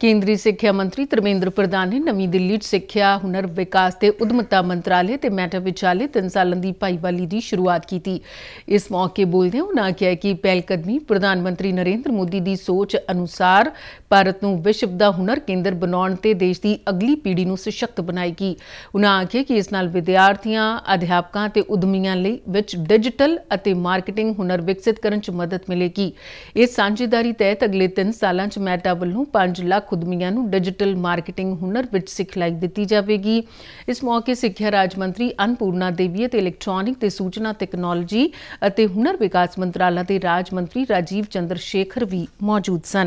ਕੇਂਦਰੀ ਸਿੱਖਿਆ ਮੰਤਰੀ ਤਰਮੇਂਦਰ ਪ੍ਰਧਾਨ ਨੇ ਨਵੀਂ ਦਿੱਲੀ 'ਚ ਸਿੱਖਿਆ ਹੁਨਰ ਵਿਕਾਸ ਤੇ ਉਦਮਤਾ ਮੰਤਰਾਲੇ ਤੇ ਮੈਟਾ ਵਿਚਾਲੇ ਤਿੰਨ ਸਾਲਾਂ ਦੀ ਭਾਈਵਾਲੀ ਦੀ ਸ਼ੁਰੂਆਤ ਕੀਤੀ ਇਸ ਮੌਕੇ ਬੋਲਦੇ ਨਾ ਕਿਹਾ ਕਿ ਪਹਿਲ ਕਦਮੀ ਪ੍ਰਧਾਨ ਮੰਤਰੀ ਨਰਿੰਦਰ ਮੋਦੀ ਦੀ ਸੋਚ ਅਨੁਸਾਰ ਭਾਰਤ ਨੂੰ ਵਿਸ਼ਵ ਦਾ ਹੁਨਰ ਕੇਂਦਰ ਬਣਾਉਣ ਤੇ ਦੇਸ਼ ਦੀ ਅਗਲੀ ਪੀੜ੍ਹੀ ਨੂੰ ਸਸ਼ਕਤ ਬਣਾਏਗੀ ਉਹਨਾਂ ਆਖਿਆ ਕਿ ਇਸ ਨਾਲ ਵਿਦਿਆਰਥੀਆਂ ਅਧਿਆਪਕਾਂ ਤੇ ਉਦਮੀਆਂ ਲਈ ਵਿੱਚ ਡਿਜੀਟਲ ਅਤੇ ਮਾਰਕੀਟਿੰਗ ਹੁਨਰ ਵਿਕਸਿਤ ਕਰਨ 'ਚ ਮਦਦ ਮਿਲੇਗੀ ਇਸ ਸਾਂਝੇਦਾਰੀ ਤਹਿਤ ਅਗਲੇ 3 ਸਾਲਾਂ 'ਚ ਮੈਟਾ ਵੱਲੋਂ 5 ਲੱਖ ਖੁਦਮੀਆਂ ਨੂੰ ਡਿਜੀਟਲ ਮਾਰਕੀਟਿੰਗ ਹੁਨਰ ਵਿੱਚ ਸਿਖਲਾਈ ਦਿੱਤੀ ਜਾਵੇਗੀ ਇਸ ਮੌਕੇ ਸਿੱਖਿਆ ਰਾਜ ਮੰਤਰੀ ਅਨਪੂਰਨਾ ਦੇਵੀ ਅਤੇ ਇਲੈਕਟ੍ਰੋਨਿਕ ਤੇ ਸੂਚਨਾ ਟੈਕਨੋਲੋਜੀ ਅਤੇ ਹੁਨਰ ਵਿਕਾਸ ਮੰਤਰਾਲਾ ਦੇ ਰਾਜ ਮੰਤਰੀ ਰਾਜੀਵ ਚੰਦਰ ਸ਼ੇਖਰ ਵੀ ਮੌਜੂਦ ਸਨ